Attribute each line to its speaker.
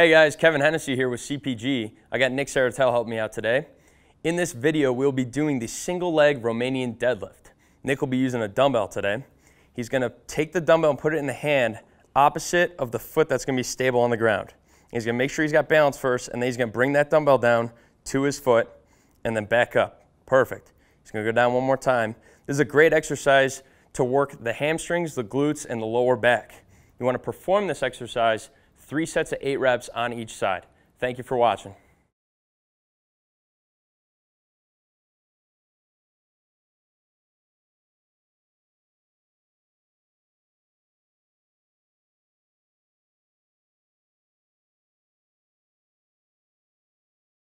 Speaker 1: Hey guys, Kevin Hennessy here with CPG. I got Nick Saratel helping me out today. In this video, we'll be doing the single leg Romanian deadlift. Nick will be using a dumbbell today. He's gonna take the dumbbell and put it in the hand opposite of the foot that's gonna be stable on the ground. He's gonna make sure he's got balance first, and then he's gonna bring that dumbbell down to his foot and then back up. Perfect. He's gonna go down one more time. This is a great exercise to work the hamstrings, the glutes, and the lower back. You wanna perform this exercise three sets of eight reps on each side. Thank you for watching.